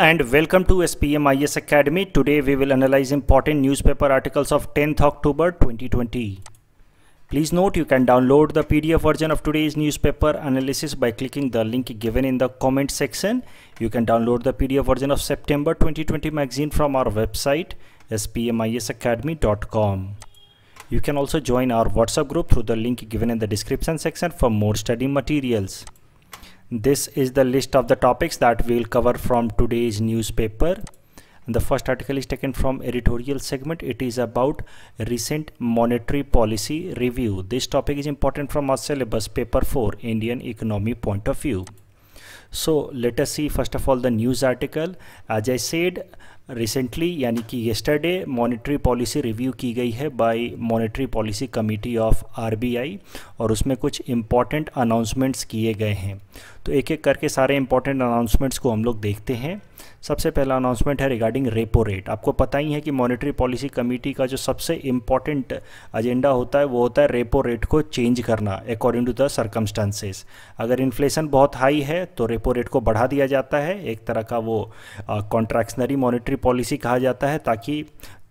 and welcome to SPMIS Academy. Today we will analyze important newspaper articles of 10th October 2020. Please note you can download the PDF version of today's newspaper analysis by clicking the link given in the comment section. You can download the PDF version of September 2020 magazine from our website spmisacademy.com. You can also join our WhatsApp group through the link given in the description section for more study materials. This is the list of the topics that we'll cover from today's newspaper. The first article is taken from editorial segment. It is about recent monetary policy review. This topic is important from our syllabus paper 4 Indian economy point of view. So let us see first of all the news article. As I said, recently यानी कि yesterday monetary policy review की गई है by monetary policy committee of RBI और उसमें कुछ important announcements किए गए हैं तो एक एक करके सारे इम्पॉर्टेंट अनाउंसमेंट्स को हम लोग देखते हैं सबसे पहला अनाउंसमेंट है रिगार्डिंग रेपो रेट आपको पता ही है कि मॉनेटरी पॉलिसी कमेटी का जो सबसे इम्पॉर्टेंट एजेंडा होता है वो होता है रेपो रेट को चेंज करना अकॉर्डिंग टू द सर्कमस्टांसेस अगर इन्फ्लेशन बहुत हाई है तो रेपो रेट को बढ़ा दिया जाता है एक तरह का वो कॉन्ट्रैक्शनरी मॉनिटरी मॉनेटरी पॉलिसी कहा जाता है ताकि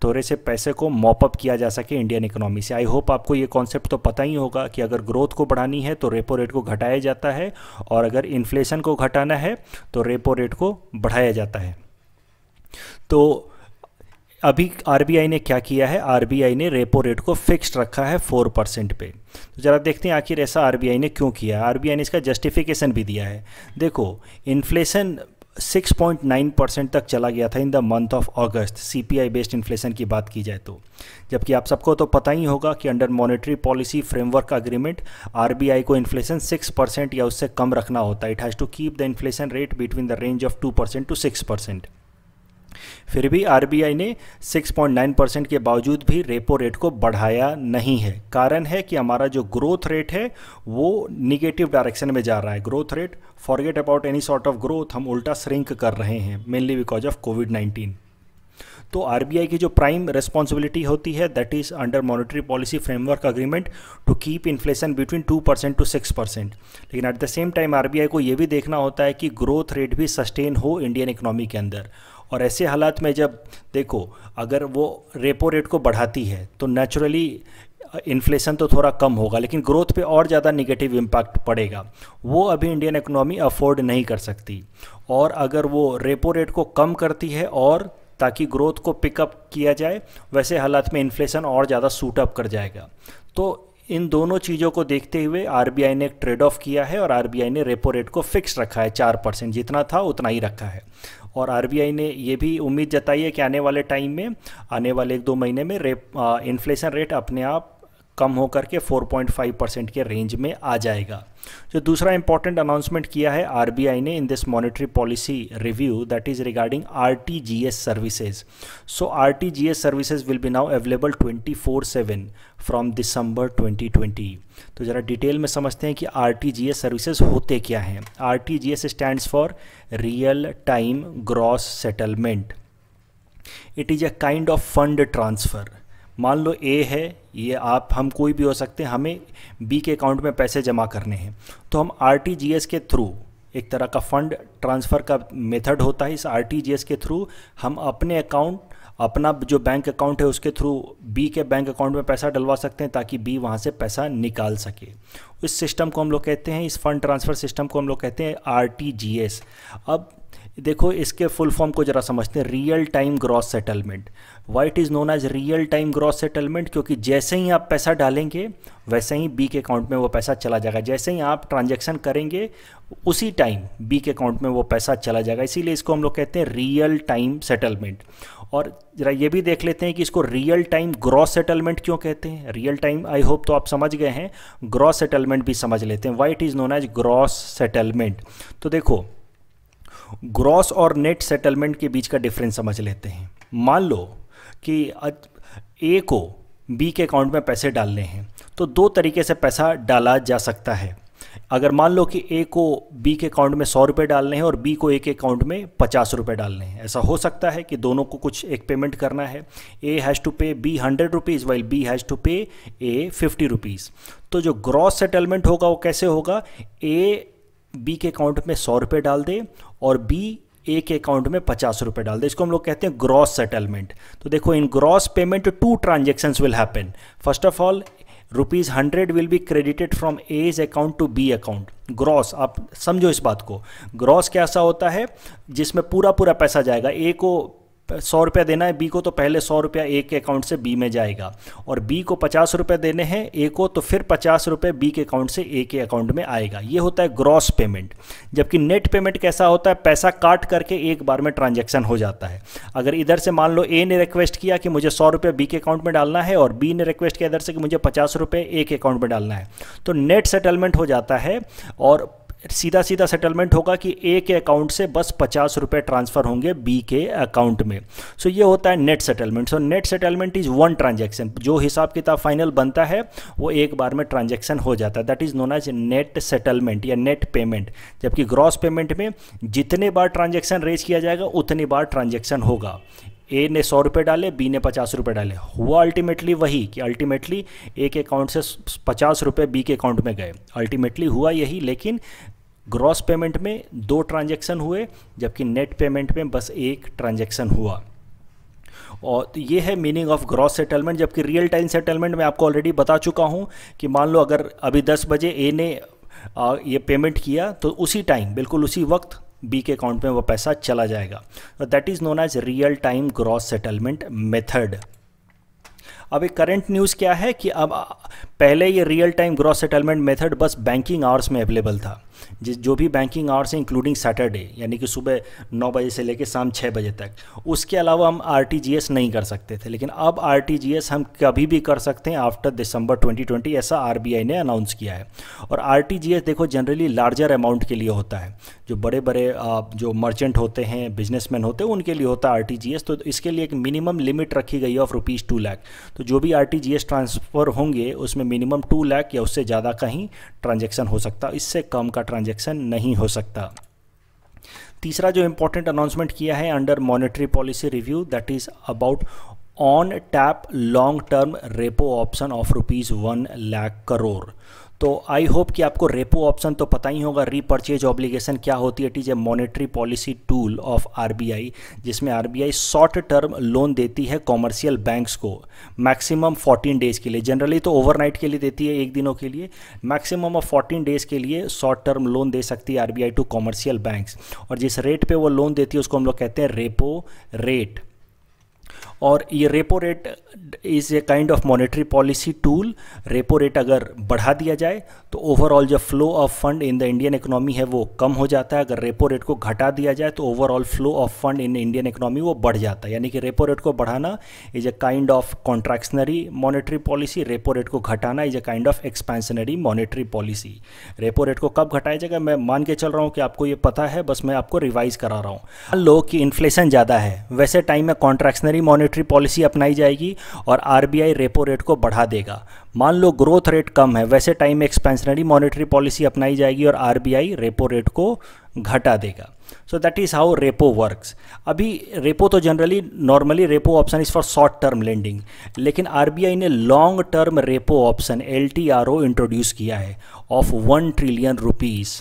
थोड़े से पैसे को मॉपअप किया जा सके इंडियन इकोनॉमी से आई होप आपको ये कॉन्सेप्ट तो पता ही होगा कि अगर ग्रोथ को बढ़ानी है तो रेपो रेट को घटाया जाता है और अगर इन्फ्लेशन को घटाना है तो रेपो रेट को बढ़ाया जाता है तो अभी आरबीआई ने क्या किया है आरबीआई ने रेपो रेट को फिक्स्ड रखा है फोर परसेंट पे तो ज़रा देखते हैं आखिर ऐसा आरबीआई ने क्यों किया आरबीआई ने इसका जस्टिफिकेशन भी दिया है देखो इन्फ्लेशन 6.9 परसेंट तक चला गया था in the month of August CPI based inflation की बात की जाए तो जबकि आप सबको तो पता ही होगा कि under monetary policy framework agreement RBI को इन्फ्लेशन 6 परसेंट या उससे कम रखना होता है it has to keep the inflation rate between the range of 2 percent to 6 percent फिर भी आरबीआई ने 6.9 परसेंट के बावजूद भी रेपो रेट को बढ़ाया नहीं है कारण है कि हमारा जो ग्रोथ रेट है वो निगेटिव डायरेक्शन में जा रहा है growth rate forget about any sort of growth हम उल्टा श्रिंक कर रहे हैं mainly because of covid nineteen तो आरबीआई की जो प्राइम रेस्पॉन्सिबिलिटी होती है that is under monetary policy framework agreement to keep inflation between two percent to six percent लेकिन at the same time RBI को ये भी देखना होता है कि ग्रोथ रेट भी सस्टेन हो इंडियन इकोनॉमी के अंदर और ऐसे हालात में जब देखो अगर वो रेपो रेट को बढ़ाती है तो नेचुरली इन्फ्लेशन तो थोड़ा कम होगा लेकिन ग्रोथ पे और ज़्यादा निगेटिव इम्पैक्ट पड़ेगा वो अभी इंडियन इकोनॉमी अफोर्ड नहीं कर सकती और अगर वो रेपो रेट को कम करती है और ताकि ग्रोथ को पिकअप किया जाए वैसे हालात में इन्फ्लेशन और ज़्यादा सूट अप कर जाएगा तो इन दोनों चीज़ों को देखते हुए आर ने एक ट्रेड ऑफ किया है और आर ने रेपो रेट को फिक्स रखा है चार परसेंट जितना था उतना ही रखा है और आर ने ये भी उम्मीद जताई है कि आने वाले टाइम में आने वाले एक दो महीने में रेप इन्फ्लेशन रेट अपने आप कम होकर के 4.5 परसेंट के रेंज में आ जाएगा जो दूसरा इंपॉर्टेंट अनाउंसमेंट किया है आरबीआई ने in this monetary policy review that is regarding RTGS services so RTGS services will be now available 24/7 from December 2020 तो ज़रा डिटेल में समझते हैं कि आर टी सर्विसेज होते क्या हैं R T stand for real time gross settlement it is a kind of fund transfer मान लो ए है ये आप हम कोई भी हो सकते हैं हमें बी के अकाउंट में पैसे जमा करने हैं तो हम आर के थ्रू एक तरह का फंड ट्रांसफ़र का मेथड होता है इस आर के थ्रू हम अपने अकाउंट अपना जो बैंक अकाउंट है उसके थ्रू बी के बैंक अकाउंट में पैसा डलवा सकते हैं ताकि बी वहाँ से पैसा निकाल सके इस सिस्टम को हम लोग कहते हैं इस फंड ट्रांसफ़र सिस्टम को हम लोग कहते हैं आर अब देखो इसके फुल फॉर्म को ज़रा समझते हैं real time gross settlement what is known as real time gross settlement क्योंकि जैसे ही आप पैसा डालेंगे वैसे ही बी के अकाउंट में वो पैसा चला जाएगा जैसे ही आप ट्रांजेक्शन करेंगे उसी टाइम बी के अकाउंट में वो पैसा चला जाएगा इसीलिए इसको हम लोग कहते हैं रियल टाइम सेटलमेंट और ज़रा ये भी देख लेते हैं कि इसको रियल टाइम ग्रॉस सेटलमेंट क्यों कहते हैं रियल टाइम आई होप तो आप समझ गए हैं ग्रॉस सेटलमेंट भी समझ लेते हैं what is known as gross settlement तो देखो ग्रॉस और नेट सेटलमेंट के बीच का डिफरेंस समझ लेते हैं मान लो कि ए को बी के अकाउंट में पैसे डालने हैं तो दो तरीके से पैसा डाला जा सकता है अगर मान लो कि ए को बी के अकाउंट में सौ रुपये डालने हैं और बी को ए के अकाउंट में पचास रुपये डालने हैं ऐसा हो सकता है कि दोनों को कुछ एक पेमेंट करना है A has to pay B hundred rupees while B has to pay A fifty rupees तो जो ग्रॉस सेटलमेंट होगा वो कैसे होगा ए बी के अकाउंट में सौ रुपये डाल दे और बी ए के अकाउंट में पचास रुपये डाल दे इसको हम लोग कहते हैं ग्रॉस सेटलमेंट तो देखो in gross payment two transactions will happen first of all rupees hundred will be credited from A's account to B account gross आप समझो इस बात को ग्रॉस कैसा होता है जिसमें पूरा पूरा पैसा जाएगा ए को सौ रुपया देना है बी को तो पहले सौ रुपया ए के अकाउंट से बी में जाएगा और बी को पचास रुपये देने हैं ए को तो फिर पचास रुपये बी के अकाउंट से ए के अकाउंट में आएगा ये होता है ग्रॉस पेमेंट जबकि नेट पेमेंट कैसा होता है पैसा काट करके एक बार में ट्रांजेक्शन हो जाता है अगर इधर से मान लो ए ने रिक्वेस्ट किया कि मुझे सौ रुपये बी के अकाउंट में डालना है और बी ने रिक्वेस्ट किया इधर से कि मुझे पचास रुपये ए के अकाउंट में डालना है तो नेट सेटलमेंट हो जाता है और सीधा सीधा सेटलमेंट होगा कि ए के अकाउंट से बस पचास रुपये ट्रांसफ़र होंगे बी के अकाउंट में सो so ये होता है net settlement so net settlement is one transaction जो हिसाब किताब फाइनल बनता है वो एक बार में ट्रांजेक्शन हो जाता है that is known as net settlement या नेट पेमेंट जबकि ग्रॉस पेमेंट में जितने बार ट्रांजेक्शन रेज किया जाएगा उतनी बार ट्रांजेक्शन होगा ए ने सौ रुपये डाले बी ने पचास रुपये डाले हुआ अल्टीमेटली वही कि अल्टीमेटली ए के अकाउंट से पचास रुपये बी के अकाउंट में गए अल्टीमेटली हुआ यही लेकिन ग्रॉस पेमेंट में दो ट्रांजेक्शन हुए जबकि नेट पेमेंट में बस एक ट्रांजेक्शन हुआ और तो ये है मीनिंग ऑफ ग्रॉस सेटलमेंट जबकि रियल टाइम सेटलमेंट मैं आपको ऑलरेडी बता चुका हूँ कि मान लो अगर अभी 10 बजे ए ने ये पेमेंट किया तो उसी टाइम बिल्कुल उसी वक्त बी के अकाउंट में वो पैसा चला जाएगा that is known as real time gross settlement method अब एक करंट न्यूज़ क्या है कि अब पहले ये real time gross settlement method बस बैंकिंग आवर्स में अवेलेबल था जिस जो भी बैंकिंग आवर्स हैं इंक्लूडिंग सैटरडे यानी कि सुबह नौ बजे से लेकर शाम छः बजे तक उसके अलावा हम आर नहीं कर सकते थे लेकिन अब आर हम कभी भी कर सकते हैं आफ्टर दिसंबर 2020 ऐसा आर ने अनाउंस किया है और आर देखो जनरली लार्जर अमाउंट के लिए होता है जो बड़े बड़े जो मर्चेंट होते हैं बिजनेसमैन होते हैं उनके लिए होता है आर तो इसके लिए एक मिनिमम लिमिट रखी गई है ऑफ रुपीज़ टू लैख तो जो भी आर ट्रांसफ़र होंगे उसमें मिनिमम टू लैख या उससे ज़्यादा कहीं ट्रांजेक्शन हो सकता है इससे कम का ट्रांजेक्शन नहीं हो सकता तीसरा जो इंपॉर्टेंट अनाउंसमेंट किया है under monetary policy review that is about on tap long term repo option of rupees one lakh crore तो आई होप कि आपको रेपो ऑप्शन तो पता ही होगा रीपर्चेज ऑब्लिगेशन क्या होती है it is a monetary policy tool of RBI जिसमें आरबीआई शॉर्ट टर्म लोन देती है कॉमर्शियल बैंक्स को मैक्सिमम 14 डेज के लिए जनरली तो ओवरनाइट के लिए देती है एक दिनों के लिए मैक्सिमम ऑफ 14 डेज के लिए शॉर्ट टर्म लोन दे सकती है आरबीआई टू कॉमर्शियल बैंक्स और जिस रेट पर वो लोन देती है उसको हम लोग कहते हैं रेपो रेट और ये repo rate is a kind of monetary policy tool repo rate अगर बढ़ा दिया जाए तो ओवरऑल जो flow of fund in the Indian economy है वो कम हो जाता है अगर रेपो रेट को घटा दिया जाए तो overall flow of fund in Indian economy वो बढ़ जाता है यानी कि रेपो रेट को बढ़ाना is a kind of contractionary monetary policy repo rate को घटाना is a kind of expansionary monetary policy repo rate को कब घटाया जाएगा मैं मान के चल रहा हूँ कि आपको ये पता है बस मैं आपको रिवाइज़ करा रहा हूँ लोग लो इन्फ्लेशन ज़्यादा है वैसे टाइम में कॉन्ट्रैक्शनरी मॉनेटरी पॉलिसी अपनाई जाएगी और आरबीआई रेपो रेट को बढ़ा देगा मान लो ग्रोथ रेट कम है वैसे टाइम में एक्सपेंशनरी मॉनेटरी पॉलिसी अपनाई जाएगी और आरबीआई रेपो रेट को घटा देगा so that is how repo works अभी रेपो तो generally normally repo option is for short term lending लेकिन आरबीआई ने long term repo option L introduce किया है ऑफ वन ट्रिलियन रुपीज़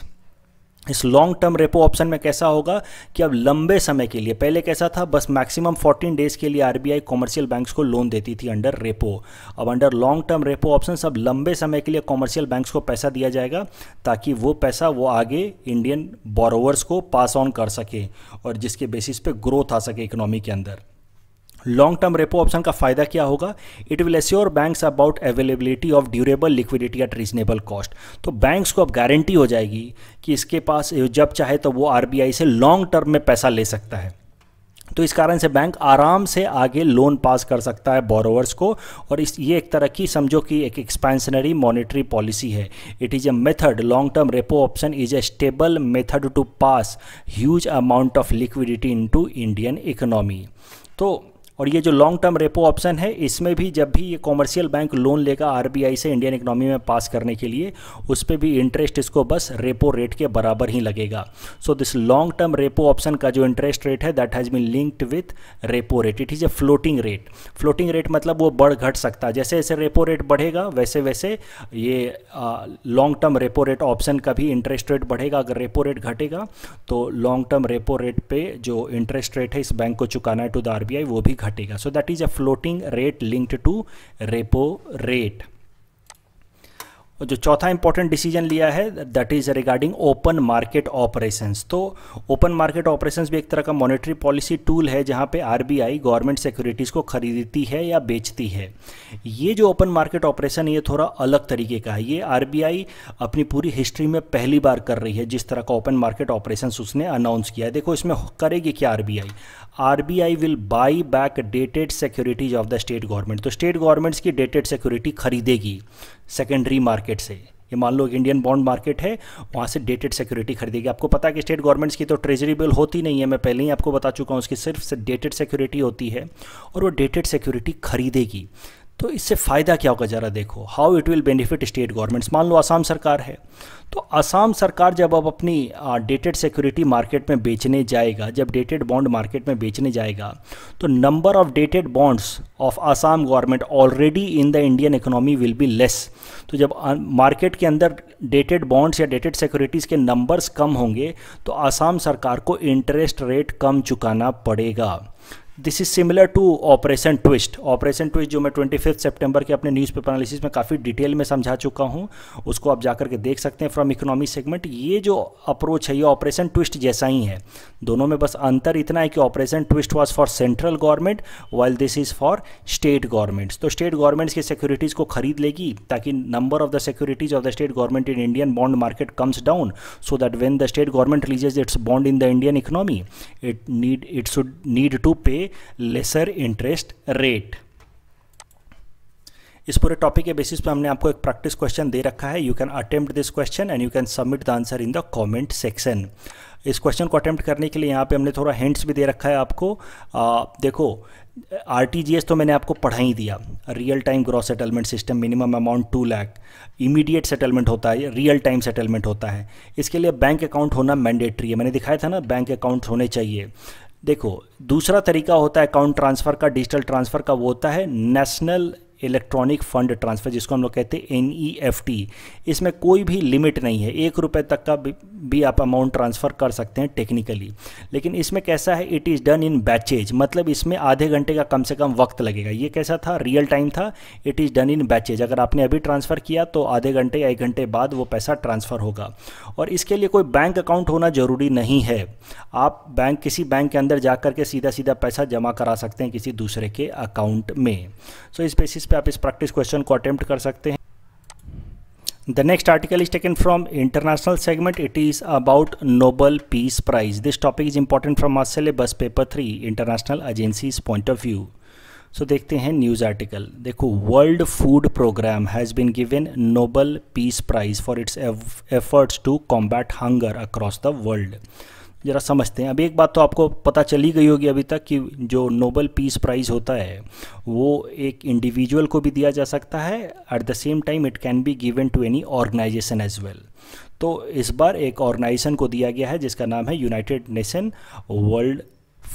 इस लॉन्ग टर्म रेपो ऑप्शन में कैसा होगा कि अब लंबे समय के लिए पहले कैसा था बस मैक्सिमम 14 डेज के लिए आरबीआई कॉमर्शियल बैंक्स को लोन देती थी अंडर रेपो अब under long term repo option अब लंबे समय के लिए कॉमर्शियल बैंक्स को पैसा दिया जाएगा ताकि वो पैसा वो आगे इंडियन बोरोवर्स को पास ऑन कर सके और जिसके बेसिस पे ग्रोथ आ सके इकोनॉमी के अंदर लॉन्ग टर्म रेपो ऑप्शन का फायदा क्या होगा it will assure banks about availability of durable liquidity at reasonable cost तो बैंक्स को अब गारंटी हो जाएगी कि इसके पास जब चाहे तो वो आर से लॉन्ग टर्म में पैसा ले सकता है तो इस कारण से बैंक आराम से आगे लोन पास कर सकता है बोरोवर्स को और इस ये एक तरह की समझो कि एक एक्सपेंशनरी मॉनेटरी पॉलिसी है it is a method long term repo option is a stable method to pass huge amount of liquidity into Indian economy तो और ये जो लॉन्ग टर्म रेपो ऑप्शन है इसमें भी जब भी ये कॉमर्शियल बैंक लोन लेगा आरबीआई से इंडियन इकोनॉमी में पास करने के लिए उस पर भी इंटरेस्ट इसको बस रेपो रेट के बराबर ही लगेगा so this long term repo option का जो इंटरेस्ट रेट है that has been linked with repo rate it is a floating rate floating rate मतलब वो बढ़ घट सकता है जैसे जैसे रेपो रेट बढ़ेगा वैसे वैसे ये long term repo rate option का भी इंटरेस्ट रेट बढ़ेगा अगर रेपो रेट घटेगा तो लॉन्ग टर्म रेपो रेट पे जो इंटरेस्ट रेट है इस बैंक को चुकाना है टू द आरबीआई वो भी घटेगा so that is a floating rate linked to repo rate और जो चौथा इंपॉर्टेंट डिसीजन लिया है that is regarding open market operations तो ओपन मार्केट ऑपरेशंस भी एक तरह का मॉनेटरी पॉलिसी टूल है जहां पे आरबीआई गवर्नमेंट सिक्योरिटीज़ को खरीदती है या बेचती है ये जो ओपन मार्केट ऑपरेशन ये थोड़ा अलग तरीके का है ये आर अपनी पूरी हिस्ट्री में पहली बार कर रही है जिस तरह का ओपन मार्केट ऑपरेशन उसने अनाउंस किया है देखो इसमें करेगी क्या R RBI will buy back dated securities of the state government तो स्टेट गवर्नमेंट्स की डेटेड सिक्योरिटी खरीदेगी सेकेंडरी मार्केट से ये मान लो इंडियन बॉन्ड मार्केट है वहाँ से डेटेड सिक्योरिटी खरीदेगी आपको पता है कि स्टेट गवर्नमेंट्स की तो ट्रेजरी बिल होती नहीं है मैं पहले ही आपको बता चुका हूँ उसकी सिर्फ डेटेड सिक्योरिटी होती है और वो डेटेड सिक्योरिटी खरीदेगी तो इससे फ़ायदा क्या होगा ज़रा देखो how it will benefit state governments मान लो आसाम सरकार है तो आसाम सरकार जब अब अपनी डेटेड सिक्योरिटी मार्केट में बेचने जाएगा जब डेटेड बॉन्ड मार्केट में बेचने जाएगा तो number of dated bonds of Assam government already in the Indian economy will be less तो जब मार्केट के अंदर डेटेड बॉन्ड्स या डेटेड सिक्योरिटीज़ के नंबर्स कम होंगे तो आसाम सरकार को इंटरेस्ट रेट कम चुकाना पड़ेगा this is similar to operation twist operation twist जो मैं ट्वेंटी फिफ्थ सेप्टेम्बर के अपने पेपर एनालिसिस में काफ़ी डिटेल में समझा चुका हूँ उसको आप जाकर के देख सकते हैं फ्रॉम इकोनॉमी सेगमेंट ये जो अप्रोच है ये ऑपरेशन ट्विस्ट जैसा ही है दोनों में बस अंतर इतना है कि operation twist was for central government while this is for state governments तो स्टेट गवर्नमेंट्स की सिक्योरिटीज़ को खरीद लेगी ताकि number of the securities of the state government in Indian bond market comes down so that when the state government releases its bond in the Indian economy it need it should need to pay lesser interest rate इस पूरे topic के basis पे हमने आपको एक practice question दे रखा है you can attempt this question and you can submit the answer in the comment section इस क्वेश्चन को अटेम्प्ट करने के लिए यहाँ पे हमने थोड़ा हिंट्स भी दे रखा है आपको आ, देखो आर तो मैंने आपको पढ़ा ही दिया real time gross settlement system minimum amount two lakh immediate settlement होता है रियल टाइम सेटलमेंट होता है इसके लिए बैंक अकाउंट होना मैंडेटरी है मैंने दिखाया था ना बैंक अकाउंट होने चाहिए देखो दूसरा तरीका होता है अकाउंट ट्रांसफ़र का डिजिटल ट्रांसफ़र का वो होता है नेशनल इलेक्ट्रॉनिक फंड ट्रांसफ़र जिसको हम लोग कहते हैं एन e इसमें कोई भी लिमिट नहीं है एक रुपये तक का भी आप अमाउंट ट्रांसफ़र कर सकते हैं टेक्निकली लेकिन इसमें कैसा है it is done in batches मतलब इसमें आधे घंटे का कम से कम वक्त लगेगा ये कैसा था रियल टाइम था it is done in batches अगर आपने अभी ट्रांसफ़र किया तो आधे घंटे या एक घंटे बाद वो पैसा ट्रांसफ़र होगा और इसके लिए कोई बैंक अकाउंट होना ज़रूरी नहीं है आप बैंक किसी बैंक के अंदर जा के सीधा सीधा पैसा जमा करा सकते हैं किसी दूसरे के अकाउंट में सो so, इस बेसिस पे आप इस प्रैक्टिस क्वेश्चन को अटैम्प्ट कर सकते हैं The next article is taken from international segment. It is about Nobel Peace Prize. This topic is important from our syllabus paper 3 international agencies point of view. So so, देखते हैं news article देखो World Food Programme has been given Nobel peace prize for its efforts to combat hunger across the world ज़रा समझते हैं अभी एक बात तो आपको पता चली गई होगी अभी तक कि जो नोबल पीस प्राइज़ होता है वो एक इंडिविजुअल को भी दिया जा सकता है at the same time it can be given to any organisation as well तो इस बार एक ऑर्गेनाइजेशन को दिया गया है जिसका नाम है United Nation World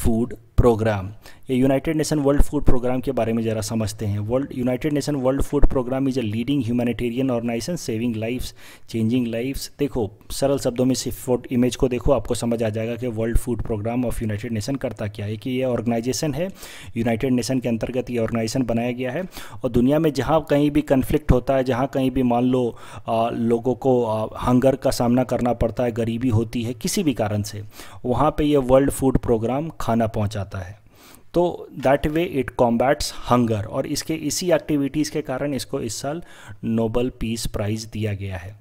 Food Programme ये United Nation World Food Programme के बारे में ज़रा समझते हैं World United Nation World Food Programme is a leading humanitarian organisation saving lifes changing lifes देखो सरल शब्दों में सिर्फ इमेज को देखो आपको समझ आ जाएगा कि World Food Programme of United Nation करता क्या है कि ये ऑर्गेनाइजेशन है यूनाइटेड नेशन के अंतर्गत ये ऑर्गेनाइजेशन बनाया गया है और दुनिया में जहाँ कहीं भी कन्फ्लिक्ट होता है जहाँ कहीं भी मान लो आ, लोगों को आ, हंगर का सामना करना पड़ता है गरीबी होती है किसी भी कारण से वहाँ पर यह वर्ल्ड फूड प्रोग्राम खाना पहुँचाता जाता है तो that way it combats hunger और इसके इसी एक्टिविटीज़ के कारण इसको इस साल नोबल पीस प्राइज़ दिया गया है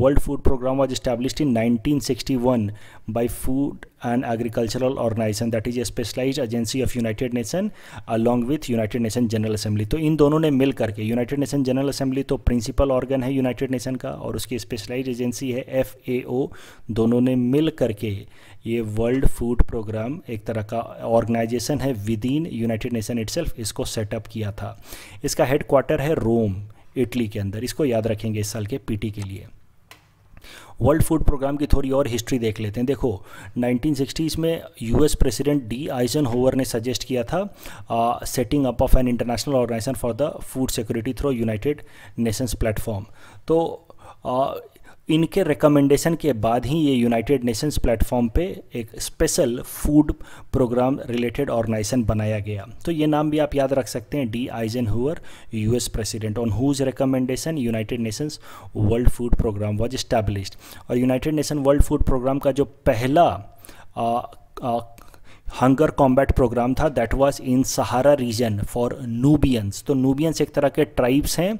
World Food Programme was establish in 1961 by Food and Agricultural Organisation that is a specialise agency of United Nation along with United Nation General Assembly तो इन दोनों ने मिल करके यूनाइटेड नेशन जनरल असेंबली तो प्रिंसिपल ऑर्गन है United Nation का और उसकी स्पेशलाइज एजेंसी है एफ दोनों ने मिल करके ये वर्ल्ड फूड प्रोग्राम एक तरह का ऑर्गेनाइजेशन है within United Nation itself इसको सेटअप किया था इसका हेड क्वार्टर है रोम इटली के अंदर इसको याद रखेंगे इस साल के पीटी के लिए वर्ल्ड फूड प्रोग्राम की थोड़ी और हिस्ट्री देख लेते हैं देखो 1960s में US president D Eisenhower ने सजेस्ट किया था setting up of an international organisation for the food security through United Nations platform तो इनके रिकमेंडेशन के बाद ही ये यूनाइटेड नेशंस प्लेटफॉर्म पे एक special food programme related organisation बनाया गया तो ये नाम भी आप याद रख सकते हैं D Eisenhower U S president on whose recommendation United Nations World Food Programme was established और United Nation World Food Programme का जो पहला uh, uh, hunger combat programme था that was in Sahara region for Nubians तो Nubians एक तरह के tribes हैं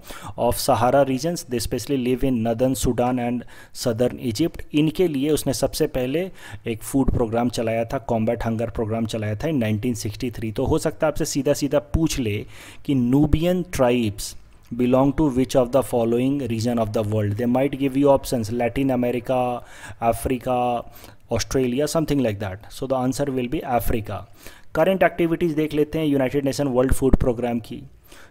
of Sahara regions they specially live in northern Sudan and southern Egypt इनके लिए उसने सबसे पहले एक फूड प्रोग्राम चलाया था कॉम्बैट हंगर प्रोग्राम चलाया था इन 1963 तो हो सकता है आपसे सीधा सीधा पूछ ले कि Nubian tribes belong to which of the following region of the world they might give you options latin america africa Australia something like that so the answer will be Africa current activities देख लेते हैं United Nation World Food Programme की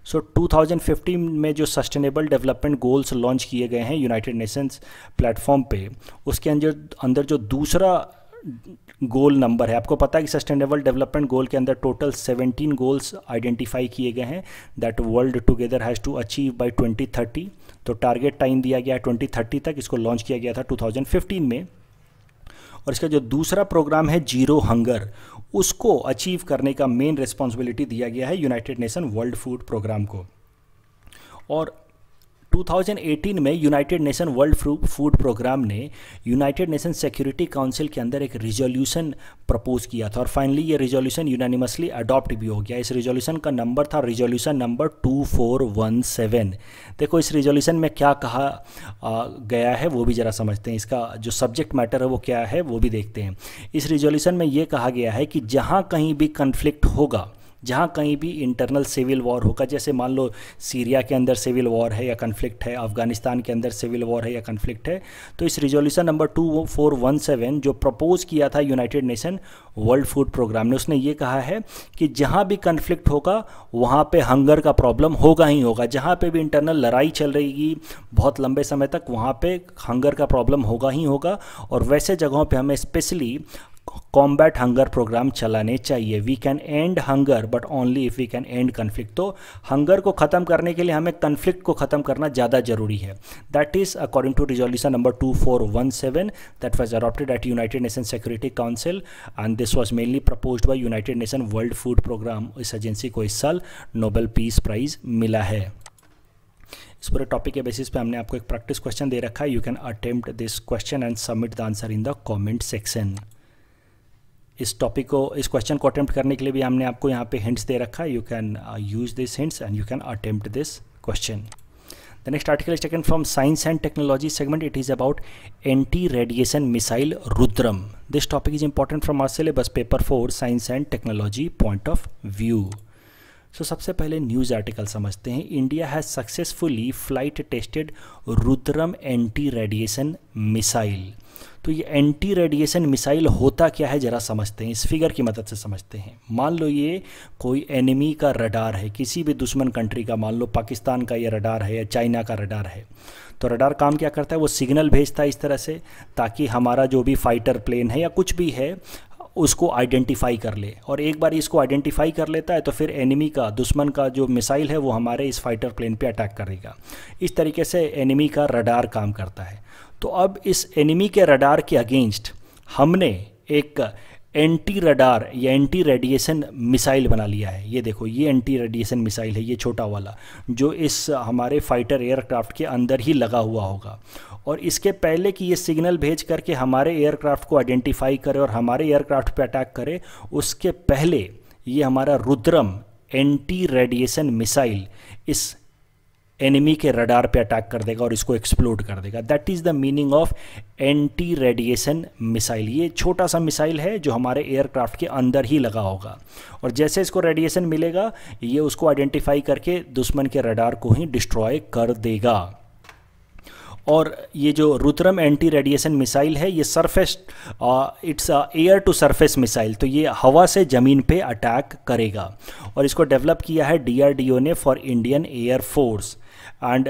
so so, 2015 में जो sustainable development goals launch किए गए हैं United Nations platform पे उसके अंदर अंदर जो दूसरा गोल नंबर है आपको पता है कि सस्टेनेबल डेवलपमेंट गोल के अंदर टोटल 17 गोल्स आइडेंटिफाई किए गए हैं that world together has to achieve by 2030 तो टारगेट टाइम दिया गया है 2030 तक इसको लॉन्च किया गया था 2015 में और इसका जो दूसरा प्रोग्राम है जीरो हंगर उसको अचीव करने का मेन रिस्पॉन्सिबिलिटी दिया गया है United Nation World Food Programme को और 2018 में United Nation World Food Programme ने यूनाइटेड नेशन सिक्योरिटी काउंसिल के अंदर एक रिजोल्यूशन प्रपोज किया था और फाइनली ये रिजोल्यूशन यूनानिमसली अडॉप्ट भी हो गया इस रिजोल्यूशन का नंबर था रिजोल्यूशन नंबर 2417 देखो इस रिजोल्यूशन में क्या कहा आ, गया है वो भी ज़रा समझते हैं इसका जो सब्जेक्ट मैटर है वो क्या है वो भी देखते हैं इस रिजोल्यूशन में ये कहा गया है कि जहाँ कहीं भी कन्फ्लिक्ट होगा जहाँ कहीं भी इंटरनल सिविल वॉर होगा जैसे मान लो सीरिया के अंदर सिविल वॉर है या कन्फ्लिक्ट है अफगानिस्तान के अंदर सिविल वॉर है या कन्फ्लिक्ट है तो इस resolution number two four one seven जो प्रपोज किया था United Nation World Food Programme ने उसने ये कहा है कि जहाँ भी कन्फ्लिक्ट होगा वहाँ पर हंगर का प्रॉब्लम होगा ही होगा जहाँ पर भी इंटरनल लड़ाई चल रहेगी बहुत लंबे समय तक वहाँ पर हंगर का प्रॉब्लम होगा ही होगा और वैसे जगहों पर हमें स्पेशली कॉम्बैट हंगर प्रोग्राम चलाने चाहिए we can end hunger but only if we can end conflict तो हंगर को ख़त्म करने के लिए हमें कन्फ्लिक्ट को ख़त्म करना ज़्यादा जरूरी है that is according to resolution number two four one seven that was adopted at United Nation Security Council and this was mainly propose by United Nation World Food Programme इस एजेंसी को इस साल नोबेल पीस प्राइज़ मिला है इस पूरे topic के basis पे हमने आपको एक प्रैक्टिस क्वेश्चन दे रखा है you can attempt this question and submit the answer in the comment section इस टॉपिक को इस क्वेश्चन को अटेम्प्ट करने के लिए भी हमने आपको यहाँ पे हिंट्स दे रखा है you can use this hints and you can attempt this question the next article is taken from science and technology segment it is about anti radiation missile Rudram this topic is important from our syllabus paper four science and technology point of view so so, सबसे पहले news article समझते हैं India has successfully flight tested Rudram anti radiation missile तो ये anti radiation missile होता क्या है ज़रा समझते हैं इस फिगर की मदद से समझते हैं मान लो ये कोई एनिमी का रडार है किसी भी दुश्मन कंट्री का मान लो पाकिस्तान का ये रडार है या चाइना का रडार है तो रडार काम क्या करता है वो सिग्नल भेजता है इस तरह से ताकि हमारा जो भी फाइटर प्लेन है या कुछ भी है उसको आइडेंटिफाई कर ले और एक बार इसको आइडेंटिफाई कर लेता है तो फिर एनिमी का दुश्मन का जो मिसाइल है वो हमारे इस फाइटर प्लेन पे अटैक करेगा इस तरीके से एनिमी का रडार काम करता है तो अब इस एनिमी के रडार के अगेंस्ट हमने एक एंटी रडार या एंटी रेडिएशन मिसाइल बना लिया है ये देखो ये एंटी रेडिएशन मिसाइल है ये छोटा वाला जो इस हमारे फाइटर एयरक्राफ्ट के अंदर ही लगा हुआ होगा और इसके पहले कि ये सिग्नल भेज करके हमारे एयरक्राफ्ट को आइडेंटिफाई करे और हमारे एयरक्राफ्ट पे अटैक करे उसके पहले ये हमारा रुद्रम एंटी रेडिएशन मिसाइल इस एनिमी के रडार पे अटैक कर देगा और इसको एक्सप्लोड कर देगा that is the meaning of anti radiation missile ये छोटा सा मिसाइल है जो हमारे एयरक्राफ्ट के अंदर ही लगा होगा और जैसे इसको रेडिएशन मिलेगा ये उसको आइडेंटिफाई करके दुश्मन के रडार को ही डिस्ट्रॉय कर देगा और ये जो रुद्रम एंटी रेडिएशन मिसाइल है ये surface it's a air to surface missile तो ये हवा से ज़मीन पे अटैक करेगा और इसको डेवलप किया है डीआरडीओ ने for Indian Air Force and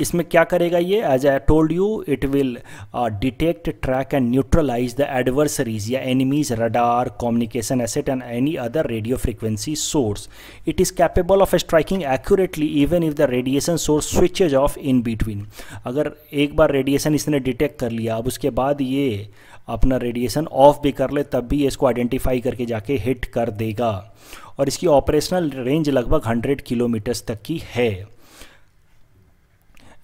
इसमें क्या करेगा ये as I told you it will detect track and neutralise the adversaries या enemies radar communication asset and any other radio frequency source it is capable of striking accurately even if the radiation source switches off in between अगर एक बार radiation इसने detect कर लिया अब उसके बाद ये अपना रेडिएशन ऑफ भी कर ले तब भी इसको आइडेंटिफाई करके जाके हिट कर देगा और इसकी ऑपरेशनल रेंज लगभग 100 किलोमीटर्स तक की है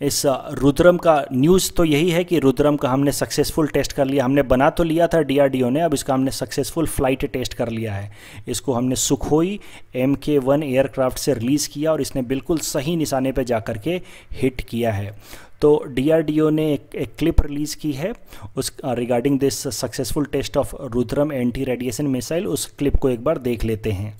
इस रुद्रम का न्यूज़ तो यही है कि रुद्रम का हमने सक्सेसफुल टेस्ट कर लिया हमने बना तो लिया था डीआरडीओ ने अब इसका हमने सक्सेसफुल फ्लाइट टेस्ट कर लिया है इसको हमने Sukhoi M K one aircraft से रिलीज़ किया और इसने बिल्कुल सही निशाने पर जा कर के हिट किया है तो डीआरडीओ ने एक, एक क्लिप रिलीज़ की है उस regarding this successful test of Rudram anti radiation missile उस क्लिप को एक बार देख लेते हैं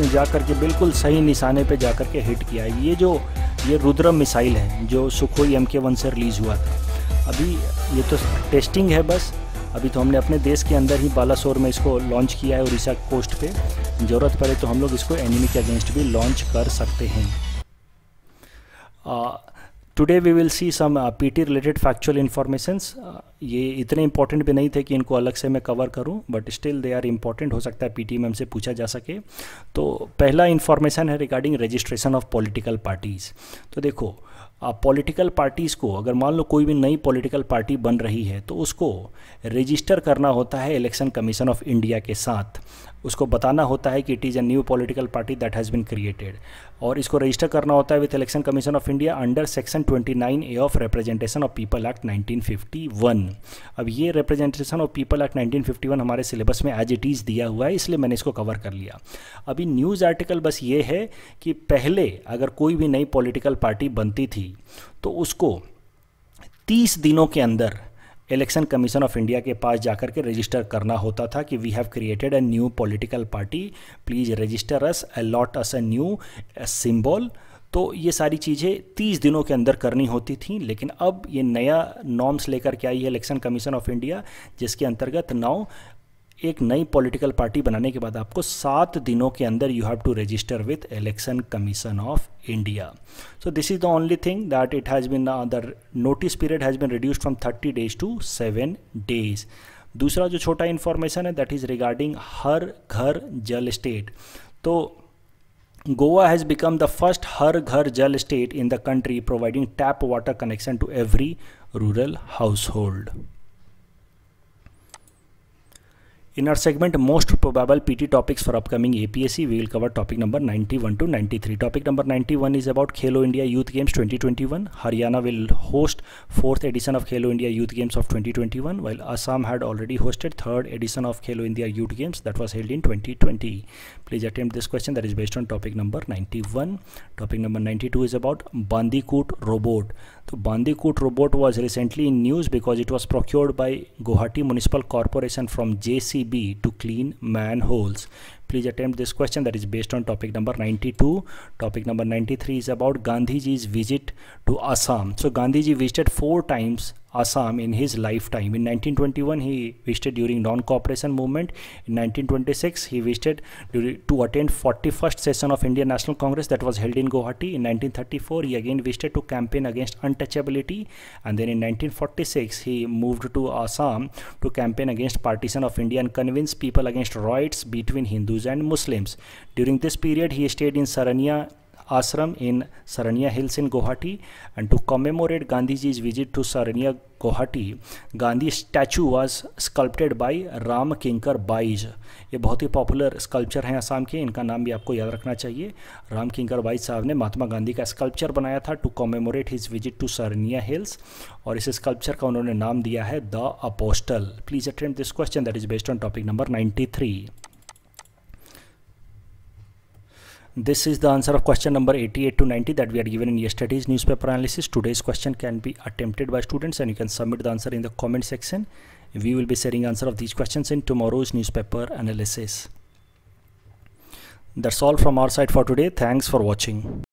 इसने जा कर के बिल्कुल सही निशाने पे जा कर के हिट किया ये जो ये रुद्रम मिसाइल है जो सुखोई एम के वन से रिलीज़ हुआ था अभी ये तो टेस्टिंग है बस अभी तो हमने अपने देश के अंदर ही बालासोर में इसको लॉन्च किया है उड़ीसा कोस्ट पे ज़रूरत पड़े तो हम लोग इसको एनिमी के अगेंस्ट भी लॉन्च कर सकते हैं uh, today we will see some PT related factual informations ये इतने इंपॉर्टेंट भी नहीं थे कि इनको अलग से मैं कवर करूं but still they are important हो सकता है पीटी में हमसे पूछा जा सके तो पहला इन्फॉर्मेशन है regarding registration of political parties तो देखो पॉलिटिकल पार्टीज़ को अगर मान लो कोई भी नई पॉलिटिकल पार्टी बन रही है तो उसको रजिस्टर करना होता है इलेक्शन कमीशन ऑफ इंडिया के साथ उसको बताना होता है कि it is a new political party that has been created और इसको रजिस्टर करना होता है with Election Commission of India under section 29 A of Representation of People Act 1951 अब ये रिप्रेजेंटेशन ऑफ पीपल एक्ट 1951 हमारे सिलेबस में एज इट इज़ दिया हुआ है इसलिए मैंने इसको कवर कर लिया अभी न्यूज़ आर्टिकल बस ये है कि पहले अगर कोई भी नई पोलिटिकल पार्टी बनती थी तो उसको तीस दिनों के अंदर इलेक्शन कमीशन ऑफ इंडिया के पास जाकर के रजिस्टर करना होता था कि we have created a new political party please register us allot us a new symbol तो ये सारी चीज़ें तीस दिनों के अंदर करनी होती थी लेकिन अब ये नया नॉर्म्स लेकर के आई है इलेक्शन कमीशन ऑफ इंडिया जिसके अंतर्गत नाउ एक नई पॉलिटिकल पार्टी बनाने के बाद आपको सात दिनों के अंदर you have to register with Election Commission of India so this is the only thing that it has been the notice period has been reduced from thirty days to seven days दूसरा जो छोटा information है that is regarding हर घर जल state तो Goa has become the first Har Ghar Jal state in the country, providing tap water connection to every rural household. In our segment most probable PT topics for upcoming APSC we will cover topic number 91 to 93. Topic number 91 is about Khelo India Youth Games 2021. Haryana will host 4th edition of Khelo India Youth Games of 2021 while Assam had already hosted 3rd edition of Khelo India Youth Games that was held in 2020. Please attempt this question that is based on topic number 91. Topic number 92 is about Bandicoot robot. The Bandicoot robot was recently in news because it was procured by Guwahati Municipal Corporation from JCB PCB to clean manholes? Please attempt this question that is based on topic number 92. Topic number 93 is about Gandhiji's visit to Assam. So Gandhiji visited four times Assam in his lifetime. In 1921, he visited during non-cooperation movement. In 1926, he visited to attend 41st session of Indian National Congress that was held in Guwahati. In 1934, he again visited to campaign against untouchability. And then in 1946, he moved to Assam to campaign against partition of India and convince people against riots between Hindus and Muslims. During this period, he stayed in Saranya, ashram in Sarania Hills in Guwahati and to commemorate Gandhi ji's visit to Sarania Guwahati Gandhi statue was sculpted by Ram Kinkar Baij ये बहुत ही popular sculpture हैं आसाम के इनका नाम भी आपको याद रखना चाहिए राम किंकर बाइज साहब ने महात्मा गांधी का स्कल्पचर बनाया था to commemorate his visit to Sarnia hills और इस स्कल्पचर का उन्होंने नाम दिया है the apostle please attend this question that is based on topic number ninety three This is the answer of question number 88 to 90 that we had given in yesterday's newspaper analysis. Today's question can be attempted by students and you can submit the answer in the comment section. We will be sharing answer of these questions in tomorrow's newspaper analysis. That's all from our side for today. Thanks for watching.